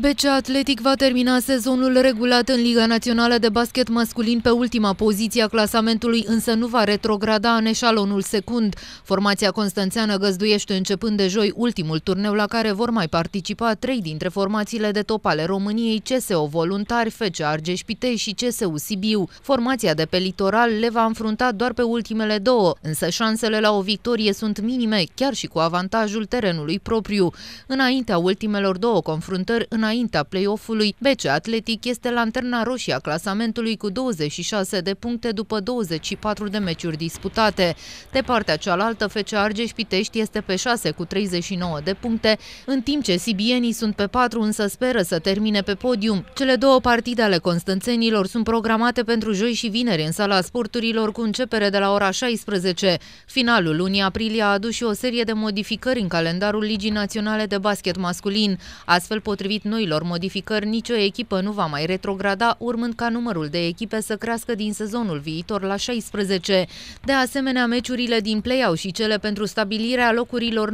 BC Atletic va termina sezonul regulat în Liga Națională de Basket Masculin pe ultima poziție a clasamentului, însă nu va retrograda în eșalonul secund. Formația constanțeană găzduiește începând de joi ultimul turneu la care vor mai participa trei dintre formațiile de top ale României, CSO Voluntari, FC Argeș Pitei și CSU Sibiu. Formația de pe litoral le va înfrunta doar pe ultimele două, însă șansele la o victorie sunt minime, chiar și cu avantajul terenului propriu. Înaintea ultimelor două confruntări, în înaintea play-off-ului. BC Atletic este lanterna roșie a clasamentului cu 26 de puncte după 24 de meciuri disputate. De partea cealaltă, FC Argeș-Pitești este pe 6 cu 39 de puncte, în timp ce sibienii sunt pe 4, însă speră să termine pe podium. Cele două partide ale Constanțenilor sunt programate pentru joi și vineri în sala sporturilor cu începere de la ora 16. Finalul lunii aprilie a adus și o serie de modificări în calendarul Ligii Naționale de Basket Masculin. Astfel, potrivit noilor modificări, nicio echipă nu va mai retrograda, urmând ca numărul de echipe să crească din sezonul viitor la 16. De asemenea, meciurile din play-out și cele pentru stabilirea locurilor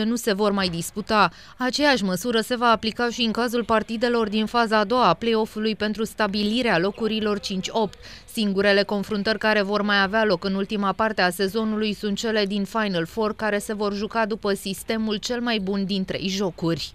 9-14 nu se vor mai disputa. Aceeași măsură se va aplica și în cazul partidelor din faza a doua a play-off-ului pentru stabilirea locurilor 5-8. Singurele confruntări care vor mai avea loc în ultima parte a sezonului sunt cele din Final Four, care se vor juca după sistemul cel mai bun din trei jocuri.